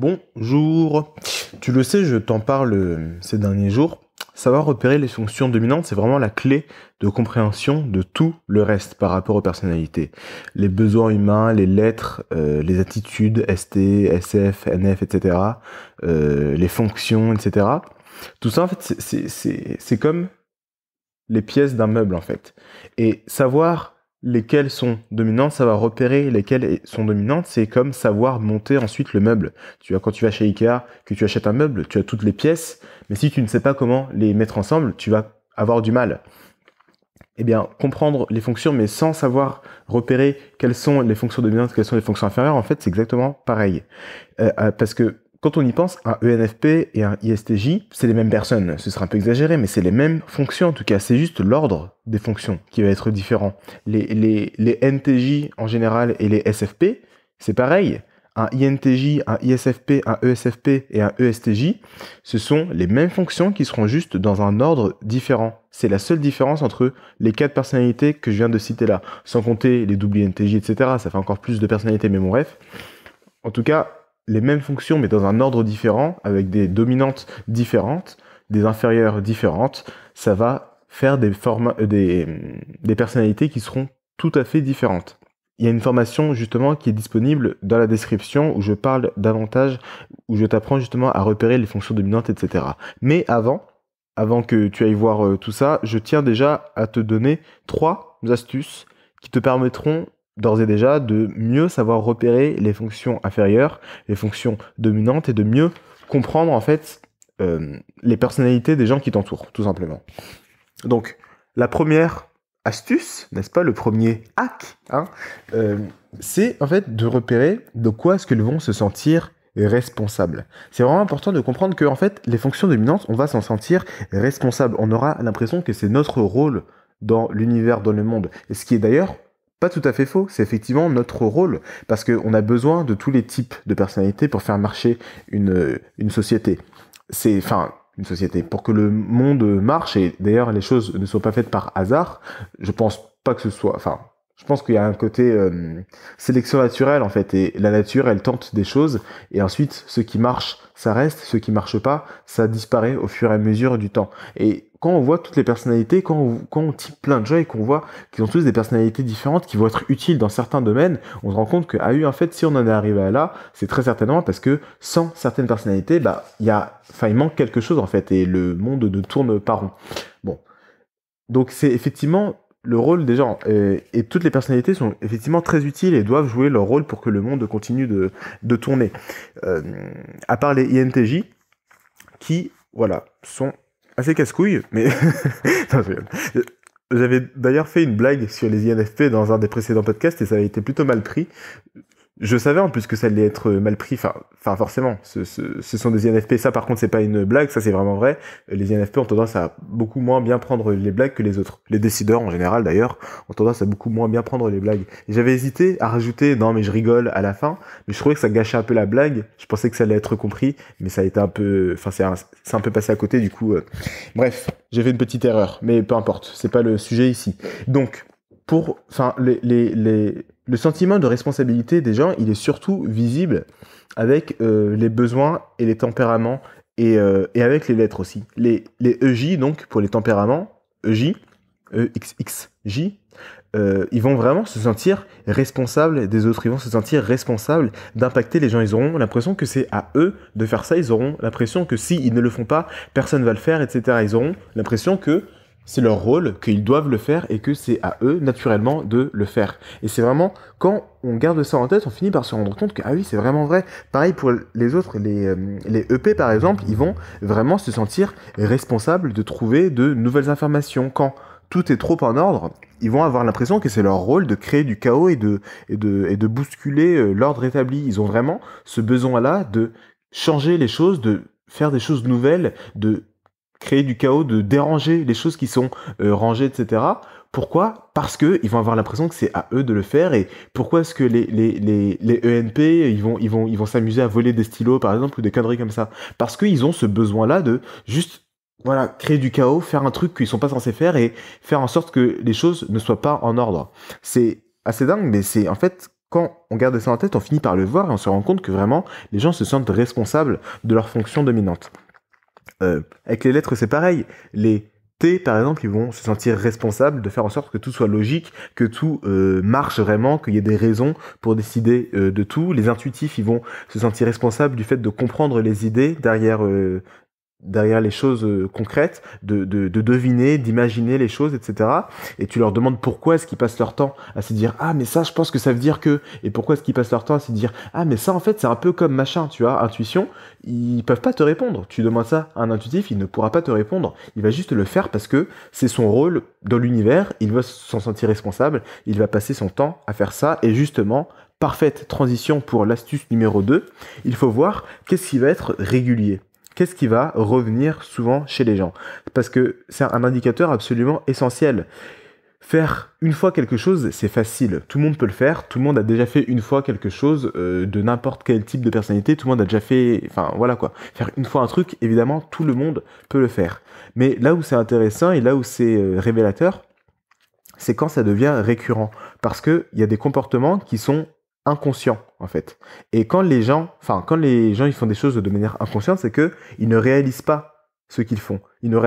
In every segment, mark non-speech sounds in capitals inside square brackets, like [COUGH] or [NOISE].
Bonjour. Tu le sais, je t'en parle euh, ces derniers jours. Savoir repérer les fonctions dominantes, c'est vraiment la clé de compréhension de tout le reste par rapport aux personnalités. Les besoins humains, les lettres, euh, les attitudes, ST, SF, NF, etc. Euh, les fonctions, etc. Tout ça, en fait, c'est comme les pièces d'un meuble, en fait. Et savoir lesquelles sont dominantes, savoir repérer lesquelles sont dominantes, c'est comme savoir monter ensuite le meuble. Tu vois, quand tu vas chez Ikea, que tu achètes un meuble, tu as toutes les pièces, mais si tu ne sais pas comment les mettre ensemble, tu vas avoir du mal. Eh bien, comprendre les fonctions, mais sans savoir repérer quelles sont les fonctions dominantes, quelles sont les fonctions inférieures, en fait, c'est exactement pareil. Euh, euh, parce que quand on y pense, un ENFP et un ISTJ, c'est les mêmes personnes. Ce sera un peu exagéré, mais c'est les mêmes fonctions en tout cas. C'est juste l'ordre des fonctions qui va être différent. Les, les, les NTJ en général et les SFP, c'est pareil. Un INTJ, un ISFP, un ESFP et un ESTJ, ce sont les mêmes fonctions qui seront juste dans un ordre différent. C'est la seule différence entre les quatre personnalités que je viens de citer là. Sans compter les doubles INTJ, etc. Ça fait encore plus de personnalités, mais mon bref. En tout cas, les mêmes fonctions mais dans un ordre différent, avec des dominantes différentes, des inférieures différentes, ça va faire des, euh, des, euh, des personnalités qui seront tout à fait différentes. Il y a une formation justement qui est disponible dans la description où je parle davantage, où je t'apprends justement à repérer les fonctions dominantes, etc. Mais avant, avant que tu ailles voir euh, tout ça, je tiens déjà à te donner trois astuces qui te permettront d'ores et déjà de mieux savoir repérer les fonctions inférieures, les fonctions dominantes et de mieux comprendre en fait euh, les personnalités des gens qui t'entourent, tout simplement. Donc, la première astuce, n'est-ce pas, le premier hack, hein, euh, c'est en fait de repérer de quoi est-ce qu'ils vont se sentir responsables. C'est vraiment important de comprendre que en fait, les fonctions dominantes, on va s'en sentir responsable. On aura l'impression que c'est notre rôle dans l'univers, dans le monde. Et ce qui est d'ailleurs pas tout à fait faux, c'est effectivement notre rôle, parce qu'on a besoin de tous les types de personnalités pour faire marcher une, une société. C'est, enfin, une société, pour que le monde marche, et d'ailleurs les choses ne sont pas faites par hasard, je pense pas que ce soit, enfin, je pense qu'il y a un côté euh, sélection naturelle en fait, et la nature elle tente des choses, et ensuite ce qui marche, ça reste, ce qui marche pas, ça disparaît au fur et à mesure du temps. Et quand on voit toutes les personnalités, quand on, type plein de gens et qu'on voit qu'ils ont tous des personnalités différentes qui vont être utiles dans certains domaines, on se rend compte que eu ah en fait, si on en est arrivé à là, c'est très certainement parce que sans certaines personnalités, bah, il y a, manque quelque chose, en fait, et le monde ne tourne pas rond. Bon. Donc, c'est effectivement le rôle des gens et toutes les personnalités sont effectivement très utiles et doivent jouer leur rôle pour que le monde continue de, tourner. Euh, à part les INTJ qui, voilà, sont assez casse-couille, mais... [LAUGHS] J'avais d'ailleurs fait une blague sur les INFP dans un des précédents podcasts et ça avait été plutôt mal pris. Je savais en plus que ça allait être euh, mal pris, enfin, forcément, ce, sont des INFP, ça par contre c'est pas une blague, ça c'est vraiment vrai, les INFP ont tendance à beaucoup moins bien prendre les blagues que les autres. Les décideurs en général d'ailleurs ont tendance à beaucoup moins bien prendre les blagues. J'avais hésité à rajouter non mais je rigole à la fin, mais je trouvais que ça gâchait un peu la blague, je pensais que ça allait être compris, mais ça a été un peu, enfin c'est un, peu passé à côté du coup. Euh. Bref, j'ai fait une petite erreur, mais peu importe, c'est pas le sujet ici. Donc, pour, enfin, les, les, les, le sentiment de responsabilité des gens, il est surtout visible avec euh, les besoins et les tempéraments et, euh, et avec les lettres aussi. Les, les, EJ, donc, pour les tempéraments, EJ, EXXJ, j e euh, ils vont vraiment se sentir responsables des autres, ils vont se sentir responsables d'impacter les gens, ils auront l'impression que c'est à eux de faire ça, ils auront l'impression que s'ils ne le font pas, personne va le faire, etc. Ils auront l'impression que c'est leur rôle, qu'ils doivent le faire et que c'est à eux naturellement de le faire. Et c'est vraiment quand on garde ça en tête, on finit par se rendre compte que ah oui c'est vraiment vrai. Pareil pour les autres, les, euh, les EP par exemple, ils vont vraiment se sentir responsables de trouver de nouvelles informations quand tout est trop en ordre, ils vont avoir l'impression que c'est leur rôle de créer du chaos et de, et de, et de bousculer euh, l'ordre établi. Ils ont vraiment ce besoin-là de changer les choses, de faire des choses nouvelles, de créer du chaos, de déranger les choses qui sont euh, rangées, etc. Pourquoi Parce que ils vont avoir l'impression que c'est à eux de le faire. Et pourquoi est-ce que les, les, les, les, ENP, ils vont ils vont ils vont s'amuser à voler des stylos par exemple ou des conneries comme ça Parce qu'ils ont ce besoin-là de juste voilà créer du chaos, faire un truc qu'ils sont pas censés faire et faire en sorte que les choses ne soient pas en ordre. C'est assez dingue, mais c'est en fait quand on garde ça en tête, on finit par le voir et on se rend compte que vraiment les gens se sentent responsables de leur fonction dominante. Euh, avec les lettres, c'est pareil. Les T, par exemple, ils vont se sentir responsables de faire en sorte que tout soit logique, que tout euh, marche vraiment, qu'il y ait des raisons pour décider euh, de tout. Les intuitifs, ils vont se sentir responsables du fait de comprendre les idées derrière derrière les choses euh, concrètes, de, de, deviner, d'imaginer les choses, etc. Et tu leur demandes pourquoi est-ce qu'ils passent leur temps à se dire ah mais ça je pense que ça veut dire que et pourquoi est-ce qu'ils passent leur temps à se dire ah mais ça en fait c'est un peu comme machin, tu vois, intuition, ils peuvent pas te répondre. Tu demandes ça à un intuitif, il ne pourra pas te répondre. Il va juste le faire parce que c'est son rôle dans l'univers. Il va s'en sentir responsable. Il va passer son temps à faire ça et justement parfaite transition pour l'astuce numéro 2, il faut voir qu'est-ce qui va être régulier qu'est-ce qui va revenir souvent chez les gens Parce que c'est un indicateur absolument essentiel. Faire une fois quelque chose, c'est facile. Tout le monde peut le faire. Tout le monde a déjà fait une fois quelque chose euh, de n'importe quel type de personnalité. Tout le monde a déjà fait. Enfin, voilà quoi. Faire une fois un truc, évidemment, tout le monde peut le faire. Mais là où c'est intéressant et là où c'est euh, révélateur, c'est quand ça devient récurrent. Parce qu'il y a des comportements qui sont inconscient en fait. Et quand les gens, enfin quand les gens ils font des choses de manière inconsciente, c'est que ils ne réalisent pas ce qu'ils font. Ils ne,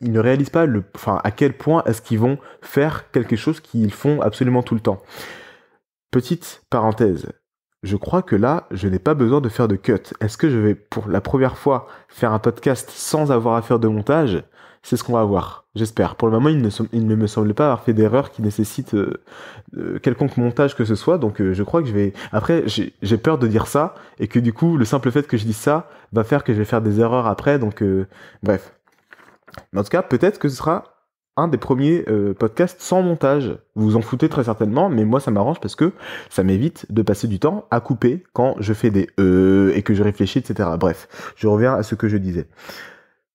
ils ne réalisent pas le, enfin à quel point est-ce qu'ils vont faire quelque chose qu'ils font absolument tout le temps. Petite parenthèse. Je crois que là, je n'ai pas besoin de faire de cut. Est-ce que je vais pour la première fois faire un podcast sans avoir à faire de montage c'est ce qu'on va voir, j'espère. Pour le moment, il ne, me semble pas avoir fait d'erreur qui nécessite euh, euh, quelconque montage que ce soit, donc euh, je crois que je vais... Après, j'ai peur de dire ça, et que du coup, le simple fait que je dise ça va faire que je vais faire des erreurs après, donc bref. en tout cas, peut-être que ce sera un des premiers podcasts sans montage. Vous vous en foutez très certainement, mais moi ça m'arrange parce que ça m'évite de passer du temps à couper quand je fais des euh et que je réfléchis, etc. Bref, je reviens à ce que je disais.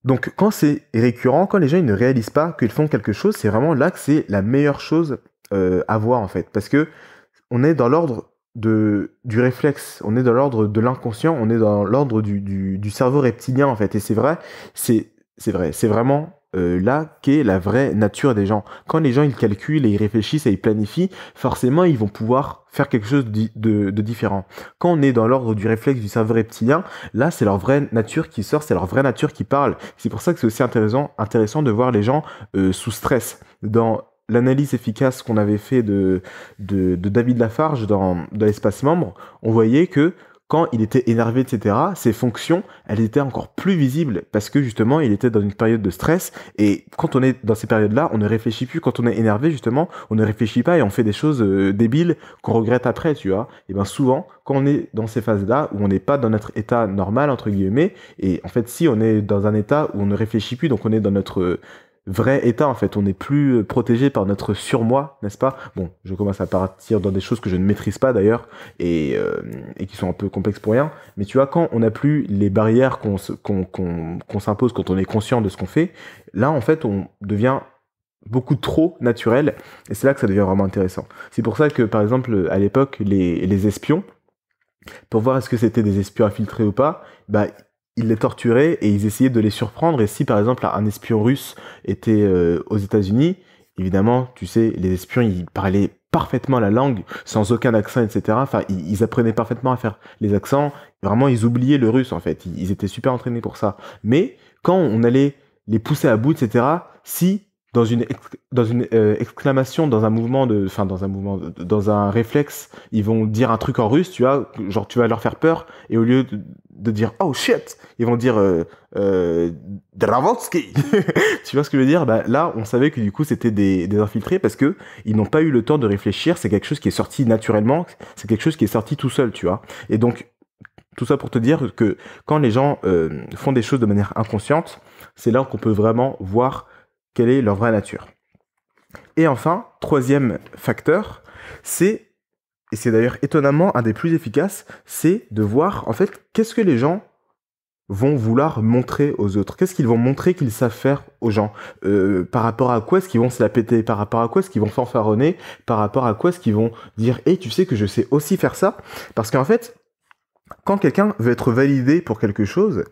Donc quand c'est récurrent, quand les gens ne réalisent pas qu'ils font quelque chose, c'est vraiment là que c'est la meilleure chose euh, à voir en fait. Parce que on est dans l'ordre du réflexe, on est dans l'ordre de l'inconscient, on est dans l'ordre du, du cerveau reptilien en fait. Et c'est vrai, c'est vrai, c'est vraiment euh, là qu'est la vraie nature des gens. Quand les gens ils calculent et ils réfléchissent et ils planifient, forcément ils vont pouvoir faire quelque chose de, différent. Quand on est dans l'ordre du réflexe du cerveau reptilien, là c'est leur vraie nature qui sort, c'est leur vraie nature qui parle. C'est pour ça que c'est aussi intéressant, intéressant de voir les gens euh, sous stress dans l'analyse efficace qu'on avait fait de, de, David Lafarge dans l'espace membre, on voyait que quand il était énervé, etc., ses fonctions, elles étaient encore plus visibles parce que justement, il était dans une période de stress. Et quand on est dans ces périodes-là, on ne réfléchit plus. Quand on est énervé, justement, on ne réfléchit pas et on fait des choses euh, débiles qu'on regrette après, tu vois. Et bien souvent, quand on est dans ces phases-là, où on n'est pas dans notre état normal, entre guillemets, et en fait, si on est dans un état où on ne réfléchit plus, donc on est dans notre... Euh, vrai état en fait. On n'est plus euh, protégé par notre surmoi, n'est-ce pas Bon, je commence à partir dans des choses que je ne maîtrise pas d'ailleurs euh, et, qui sont un peu complexes pour rien. Mais tu vois, quand on n'a plus les barrières qu'on qu'on s'impose quand on est conscient de ce qu'on fait, là en fait on devient beaucoup trop naturel et c'est là que ça devient vraiment intéressant. C'est pour ça que par exemple à l'époque les, espions pour voir est-ce que c'était des espions infiltrés ou pas, bah, ils les torturaient et ils essayaient de les surprendre. Et si par exemple un espion russe était euh, aux États-Unis, évidemment, tu sais, les espions ils parlaient parfaitement la langue, sans aucun accent, etc. Enfin, ils, apprenaient parfaitement à faire les accents. Vraiment, ils oubliaient le russe en fait. ils étaient super entraînés pour ça. Mais quand on allait les pousser à bout, etc. Si dans une, dans une euh, exclamation, dans un mouvement de, enfin dans un mouvement, dans un réflexe, ils vont dire un truc en russe, tu vois, genre tu vas leur faire peur, et au lieu de, dire oh shit, ils vont dire euh, euh [LAUGHS] tu vois ce que je veux dire Bah là, on savait que du coup c'était des, des infiltrés parce que ils n'ont pas eu le temps de réfléchir. C'est quelque chose qui est sorti naturellement, c'est quelque chose qui est sorti tout seul, tu vois. Et donc tout ça pour te dire que quand les gens euh, font des choses de manière inconsciente, c'est là qu'on peut vraiment voir quelle est leur vraie nature. Et enfin, troisième facteur, c'est et c'est d'ailleurs étonnamment un des plus efficaces, c'est de voir en fait qu'est-ce que les gens vont vouloir montrer aux autres Qu'est-ce qu'ils vont montrer qu'ils savent faire aux gens euh, Par rapport à quoi est-ce qu'ils vont se la péter Par rapport à quoi est-ce qu'ils vont fanfaronner Par rapport à quoi est-ce qu'ils vont dire et tu sais que je sais aussi faire ça ?» Parce qu'en fait, quand quelqu'un veut être validé pour quelque chose,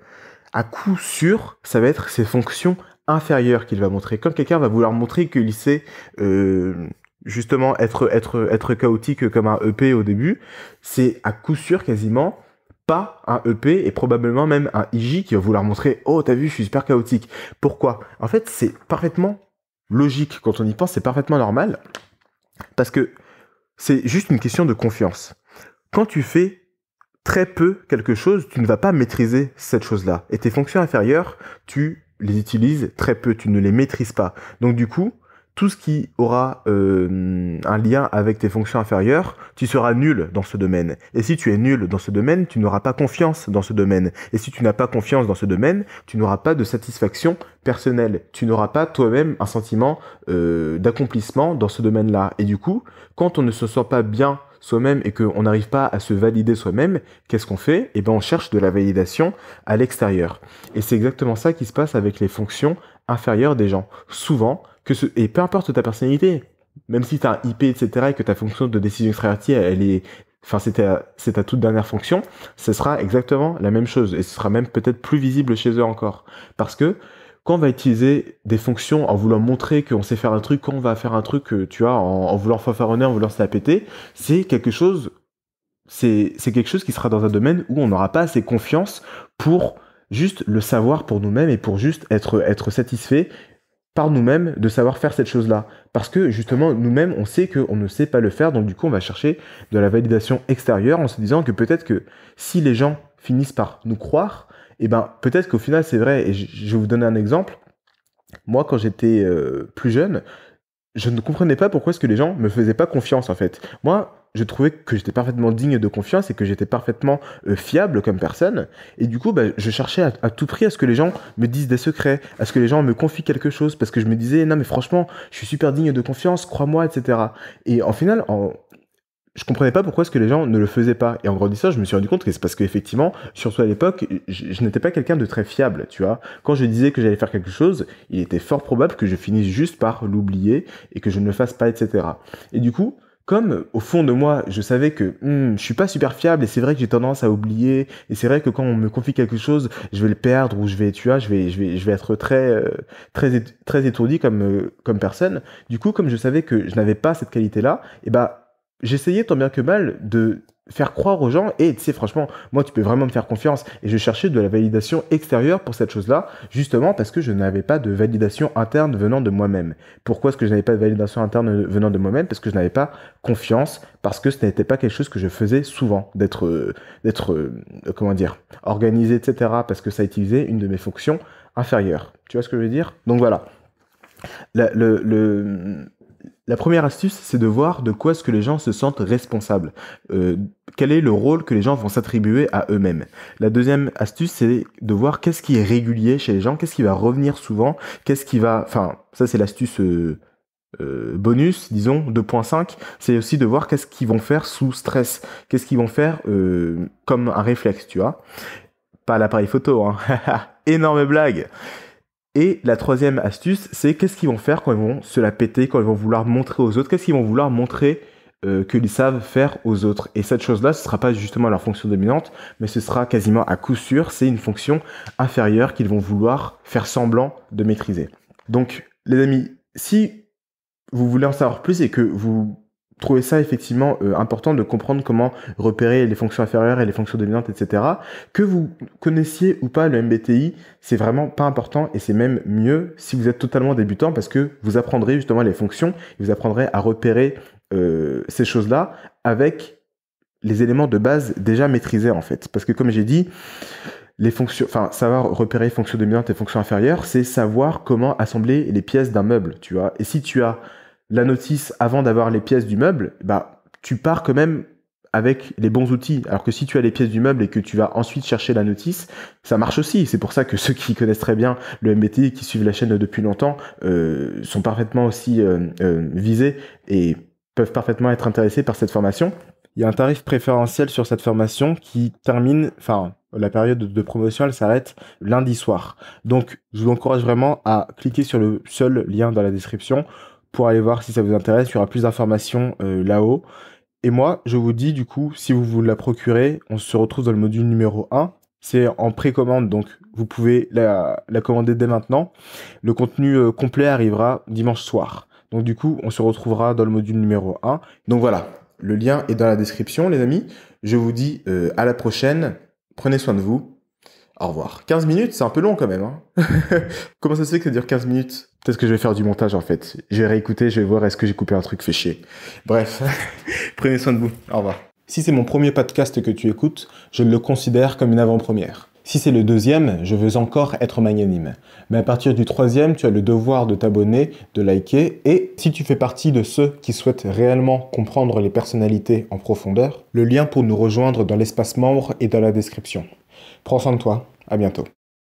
à coup sûr, ça va être ses fonctions inférieur qu'il va montrer. Quand quelqu'un va vouloir montrer qu'il sait euh, justement être, être, être chaotique comme un EP au début, c'est à coup sûr quasiment pas un EP et probablement même un IJ qui va vouloir montrer oh t'as vu je suis super chaotique. Pourquoi En fait c'est parfaitement logique quand on y pense, c'est parfaitement normal parce que c'est juste une question de confiance. Quand tu fais très peu quelque chose, tu ne vas pas maîtriser cette chose-là. Et tes fonctions inférieures, tu les utilises très peu, tu ne les maîtrises pas. Donc du coup, tout ce qui aura euh, un lien avec tes fonctions inférieures, tu seras nul dans ce domaine. Et si tu es nul dans ce domaine, tu n'auras pas confiance dans ce domaine. Et si tu n'as pas confiance dans ce domaine, tu n'auras pas de satisfaction personnelle. Tu n'auras pas toi-même un sentiment euh, d'accomplissement dans ce domaine-là. Et du coup, quand on ne se sent pas bien soi-même et qu'on n'arrive pas à se valider soi-même, qu'est-ce qu'on fait Eh bien, on cherche de la validation à l'extérieur. Et c'est exactement ça qui se passe avec les fonctions inférieures des gens. Souvent, que et peu importe ta personnalité, même si tu as un IP, etc., et que ta fonction de décision extravertie, elle est enfin c'est c'est ta toute dernière fonction, ce sera exactement la même chose et ce sera même peut-être plus visible chez eux encore parce que quand on va utiliser des fonctions en voulant montrer qu'on sait faire un truc, quand on va faire un truc, tu vois, en, voulant faire honneur, en voulant se la péter, c'est quelque chose, c'est quelque chose qui sera dans un domaine où on n'aura pas assez confiance pour juste le savoir pour nous-mêmes et pour juste être, être satisfait par nous-mêmes de savoir faire cette chose-là. Parce que justement, nous-mêmes, on sait qu'on ne sait pas le faire, donc du coup, on va chercher de la validation extérieure en se disant que peut-être que si les gens finissent par nous croire, et eh ben, peut-être qu'au final, c'est vrai. Et je vais vous donner un exemple. Moi, quand j'étais euh, plus jeune, je ne comprenais pas pourquoi est-ce que les gens me faisaient pas confiance, en fait. Moi, je trouvais que j'étais parfaitement digne de confiance et que j'étais parfaitement euh, fiable comme personne. Et du coup, bah, je cherchais à, à, tout prix à ce que les gens me disent des secrets, à ce que les gens me confient quelque chose, parce que je me disais, non mais franchement, je suis super digne de confiance, crois-moi, etc. Et en final, en, je comprenais pas pourquoi est-ce que les gens ne le faisaient pas. Et en grandissant, je me suis rendu compte que c'est parce qu'effectivement, surtout à l'époque, je, n'étais pas quelqu'un de très fiable, tu vois. Quand je disais que j'allais faire quelque chose, il était fort probable que je finisse juste par l'oublier et que je ne le fasse pas, etc. Et du coup, comme au fond de moi, je savais que je hmm, je suis pas super fiable et c'est vrai que j'ai tendance à oublier et c'est vrai que quand on me confie quelque chose, je vais le perdre ou je vais tu vois, je vais je vais je vais être très euh, très très étourdi comme euh, comme personne. Du coup, comme je savais que je n'avais pas cette qualité-là, et eh ben, j'essayais tant bien que mal de faire croire aux gens et tu sais franchement moi tu peux vraiment me faire confiance et je cherchais de la validation extérieure pour cette chose là justement parce que je n'avais pas de validation interne venant de moi-même pourquoi est-ce que je n'avais pas de validation interne venant de moi-même parce que je n'avais pas confiance parce que ce n'était pas quelque chose que je faisais souvent d'être euh, d'être euh, comment dire organisé etc parce que ça utilisait une de mes fonctions inférieures tu vois ce que je veux dire donc voilà le la première astuce, c'est de voir de quoi est-ce que les gens se sentent responsables. Euh, quel est le rôle que les gens vont s'attribuer à eux-mêmes. La deuxième astuce, c'est de voir qu'est-ce qui est régulier chez les gens, qu'est-ce qui va revenir souvent, qu'est-ce qui va... Enfin, ça c'est l'astuce... Euh, euh, bonus, disons 2.5, c'est aussi de voir qu'est-ce qu'ils vont faire sous stress, qu'est-ce qu'ils vont faire comme un réflexe, tu vois. Pas l'appareil photo, hein. [LAUGHS] énorme blague. Et la troisième astuce, c'est qu'est-ce qu'ils vont faire quand ils vont se la péter, quand ils vont vouloir montrer aux autres, qu'est-ce qu'ils vont vouloir montrer euh, qu'ils savent faire aux autres. Et cette chose-là, ce ne sera pas justement leur fonction dominante, mais ce sera quasiment à coup sûr, c'est une fonction inférieure qu'ils vont vouloir faire semblant de maîtriser. Donc, les amis, si vous voulez en savoir plus et que vous trouvez ça effectivement euh, important de comprendre comment repérer les fonctions inférieures et les fonctions dominantes, etc. Que vous connaissiez ou pas le MBTI, c'est vraiment pas important et c'est même mieux si vous êtes totalement débutant parce que vous apprendrez justement les fonctions et vous apprendrez à repérer euh, ces choses-là avec les éléments de base déjà maîtrisés en fait. Parce que comme j'ai dit, les fonctions, enfin savoir repérer fonctions dominantes et fonctions inférieures, c'est savoir comment assembler les pièces d'un meuble, tu vois. Et si tu as la notice avant d'avoir les pièces du meuble, bah, tu pars quand même avec les bons outils. Alors que si tu as les pièces du meuble et que tu vas ensuite chercher la notice, ça marche aussi. C'est pour ça que [LAUGHS] ceux qui connaissent très bien le et qui suivent la chaîne depuis longtemps, euh, sont parfaitement aussi euh, euh, visés et peuvent parfaitement être intéressés par cette formation. Il y a un tarif préférentiel sur cette formation qui termine, enfin, la période de promotion, elle s'arrête lundi soir. Donc, je vous encourage vraiment à cliquer sur le seul lien dans la description pour aller voir si ça vous intéresse. Il y aura plus d'informations euh, là-haut. Et moi, je vous dis du coup, si vous vous la procurez, on se retrouve dans le module numéro 1. C'est en précommande, donc vous pouvez la, commander dès maintenant. Le contenu euh, complet arrivera dimanche soir. Donc du coup, on se retrouvera dans le module numéro 1. Donc voilà, le lien est dans la description, les amis. Je vous dis euh, à la prochaine. Prenez soin de vous. Au revoir. 15 minutes, c'est un peu long quand même. Hein. [LAUGHS] Comment ça se fait que ça dure 15 minutes Peut-être que je vais faire du montage en fait. Je vais réécouter, je vais voir est-ce que j'ai coupé un truc fait chier. Bref, [LAUGHS] prenez soin de vous. Au revoir. Si c'est mon premier podcast que tu écoutes, je le considère comme une avant-première. Si c'est le deuxième, je veux encore être magnanime. Mais à partir du troisième, tu as le devoir de t'abonner, de liker, et si tu fais partie de ceux qui souhaitent réellement comprendre les personnalités en profondeur, le lien pour nous rejoindre dans l'espace membre est dans la description. Prends soin de toi. À bientôt.